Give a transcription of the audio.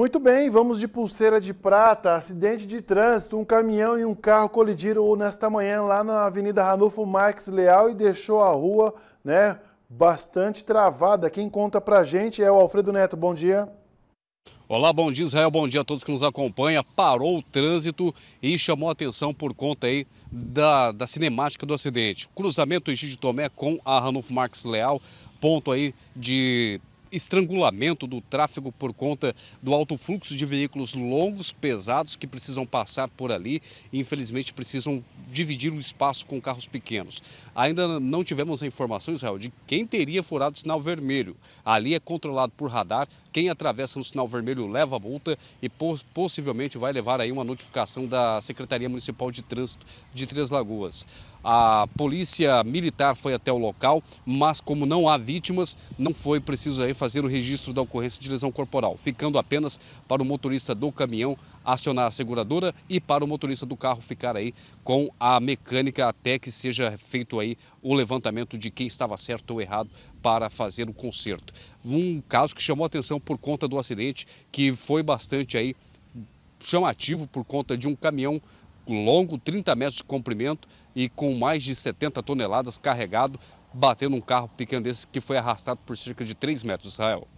Muito bem, vamos de pulseira de prata. Acidente de trânsito, um caminhão e um carro colidiram nesta manhã lá na Avenida Ranulfo Marques Leal e deixou a rua, né, bastante travada. Quem conta pra gente é o Alfredo Neto. Bom dia. Olá, bom dia Israel, bom dia a todos que nos acompanham. Parou o trânsito e chamou atenção por conta aí da, da cinemática do acidente. Cruzamento Egídio Tomé com a Ranulfo Marques Leal, ponto aí de estrangulamento do tráfego por conta do alto fluxo de veículos longos, pesados, que precisam passar por ali e, infelizmente, precisam dividir o espaço com carros pequenos. Ainda não tivemos a informação, Israel, de quem teria furado o sinal vermelho. Ali é controlado por radar, quem atravessa no sinal vermelho leva a multa e possivelmente vai levar aí uma notificação da Secretaria Municipal de Trânsito de Três Lagoas. A polícia militar foi até o local, mas como não há vítimas, não foi preciso aí fazer o registro da ocorrência de lesão corporal, ficando apenas para o motorista do caminhão acionar a seguradora e para o motorista do carro ficar aí com a mecânica até que seja feito aí o levantamento de quem estava certo ou errado para fazer o conserto. Um caso que chamou atenção por conta do acidente que foi bastante aí chamativo por conta de um caminhão longo, 30 metros de comprimento e com mais de 70 toneladas carregado bateu num carro pequeno desse que foi arrastado por cerca de 3 metros, Israel.